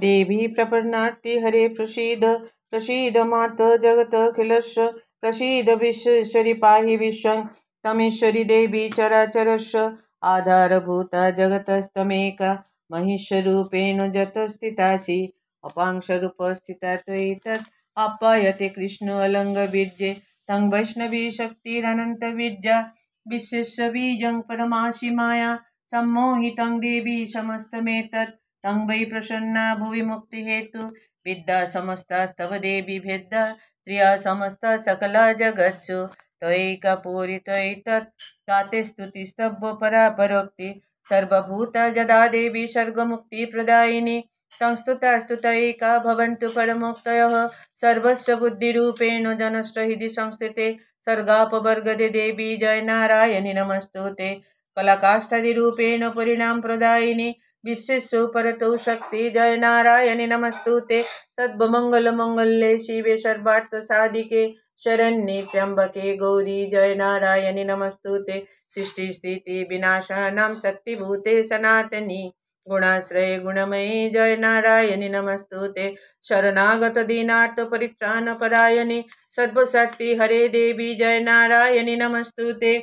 देवी प्रपर्णाट्टि हरे प्रसीद प्रसीद मात खिलश प्रसीद विश्वेश्वरी पाही विश्व तमेश्वरि देवी चराचरश आधारभूता जगतस्तमेका महिषरूपेण जतस्थितासि अपांशरूपस्थिता त्वयि तत् अपायते कृष्ण अलङ्गबीर्ये तं वैष्णवीशक्तिरनन्तबीर्जा विश्वेश्वबीजं परमाशी माया सम्मोहितं देवी समस्तमेतत् तं प्रसन्ना भुवि मुक्ति हेतु विद्या समस्तास्तव देवी भेद्या त्रिया समस्ता सकला जगत्सु त्वयि तत् काते स्तुतिस्तब्बपरा परोक्ति सर्वभूता जदा देवी सर्गमुक्तिप्रदायिनी तं स्तुतास्तुतैका भवन्तु परमोक्तयः सर्वस्य बुद्धिरूपेण जनस्रहृदि संस्थिते सर्गापवर्गदे देवी जयनारायणि नमस्तु ते कलाकाष्ठादिरूपेण परिणां प्रदायिनी विश्वेशु शक्ति जय नारायणि नमस्तुते सद्भमङ्गलमङ्गल्ये शिवे साधिके शरण्ये त्र्यम्बके गौरी जय नारायणि नमस्तुते सृष्टिस्थितिविनाशानां शक्तिभूते सनातनी गुणाश्रय गुणमयी जय नारायणि नमस्तुते शरणागत दीनार्थ परित्राण परायणि सर्वशक्ति हरे देवी जय नारायणि नमस्तुते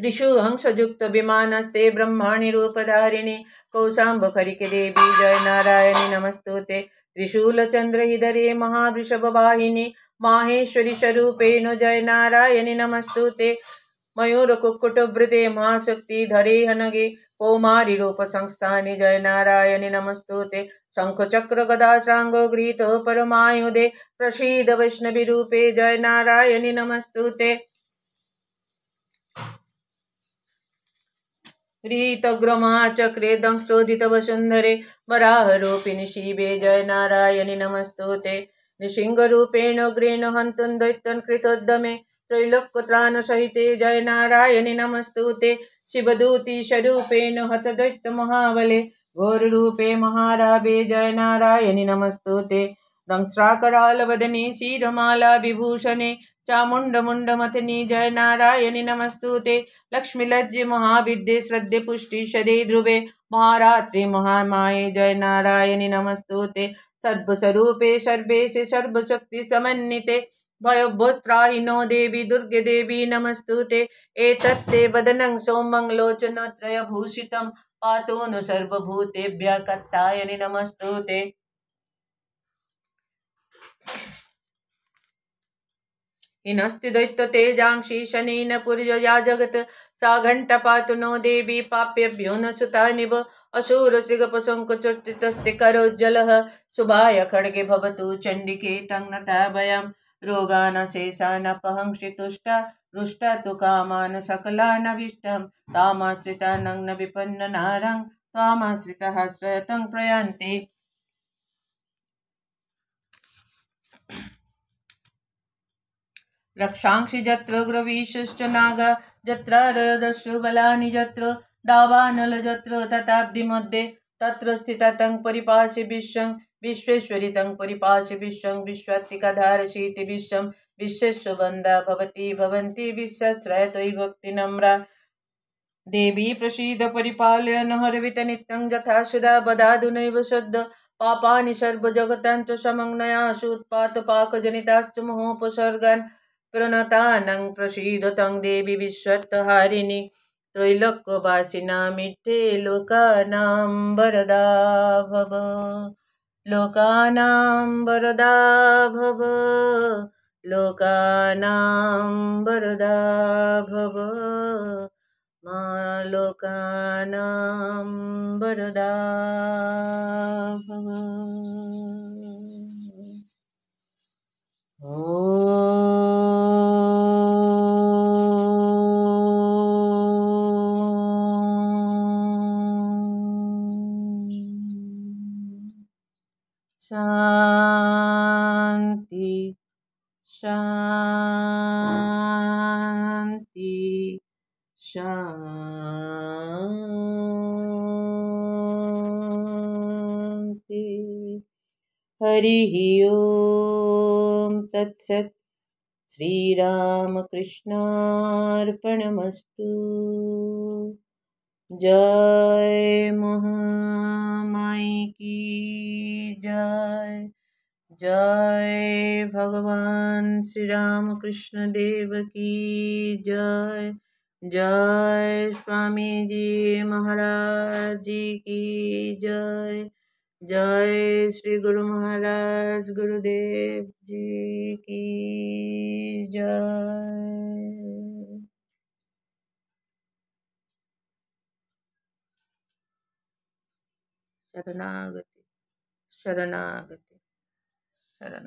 त्रिषु हंसयुक्त विमानस्ते ब्रह्माणि रूपधारिणि कौशाम्बुखरिकिरे जय नारायणि नमस्तुते त्रिशूलचन्द्रहिधरे महावृषभवाहिनि माहेश्वरि स्वरूपेण जय नारायणि नमस्तुते मयूरकुक्कुटवृते महाशक्ति धरे हनगे कौमारि रूपसंस्थानि जय नारायणि नमस्तुते शङ्खचक्रगदाश्राङ्गो गृहीतो परमायुधे प्रसीद वैष्णविरूपे जय नारायणि नमस्तुते रीतग्रमाचक्रे दंशोदितवसुन्दरे वराहरूपिणि शिवे जय नारायणि नमस्तुते ते नृसिंहरूपेण ग्रेण हन्तुं दैत्यं कृतोद्यमे त्रैलोक्यत्राणसहिते जय नारायणि नमस्तु ते शिवदूतिस्वरूपेण हतदैत्यमहाबले घोररूपे महाराबे जय नारायणि नमस्तु ते वदने शिरमाला विभूषणे चामुण्डमुण्डमथनि जय नारायणि नमस्तु ते लक्ष्मीलज्जे महाविद्ये श्रद्धे पुष्टिषदे ध्रुवे महारात्रि महामाये जय नारायणि नमस्तु ते सर्वस्वरूपे सर्वेशे सर्वशक्तिसमन्विते भयोभोस्त्राहिनो देवी दुर्गे देवी नमस्तु ते एतत्ते वदनं सौमङ्गलोचनत्रयभूषितं पातु नु सर्वभूतेभ्यः कत्तायनि नमस्तु ते हिनस्ति दैत्य तेजांशी शनेन पुर्यो या जगत् सा घंट पातु नो देवी पाप्यभ्यो न सुता निब अशूर सृगपशङ्कुचुर्तितस्ति करोज्ज्वलः शुभाय खड्गे भवतु चण्डिके तङ्गताभयं रोगानशेषानपहंसितुष्टा रुष्टा तु कामान् सकलानविष्टं तामाश्रिता नग्नविपन्न नारं त्वामाश्रितः श्रयतं प्रयान्ति रक्षाक्षी जत्र ग्रवीशश्च नाग जत्र रदस्यु बलानि जत्र दावानल जत्र तथाब्धिमध्ये तत्र स्थिता तं परिपासि विश्वं विश्वेश्वरी तं परिपासि विश्वं विश्वात्तिकाधारशीति विश्वं विश्वेश्व बन्दा भवति भवन्ति विश्वश्रय भक्ति भक्तिनम्रा देवी प्रसीद परिपालय नहरवित नित्यं यथा सुरा बदाधुनैव शुद्ध पापानि सर्वजगतां च समग्नयासु उत्पातपाकजनिताश्च मोहोपसर्गान् प्रणतानं प्रसीदतं देवि विश्वत्तहारिणि त्रैलोक्यवासिनामित्थे लोकानां वरदा भव लोकानां वरदा भव लोकानां वरदा भव मा लोकानां वरदा भव ओ शांति शांति शांति हरिः ॐ तत्सत् श्रीरामकृष्णार्पणमस्तु জয় মহামাই কি জয় জয় ভগবান শ্রীরামকৃষ্ণ দেব কি জয় জয় স্বামীজি মহারাজি কি জয় জয় শ্রী গুরু মহারাজ গুরুদেব জি কি জয় शरणागति शरणागति शरणागति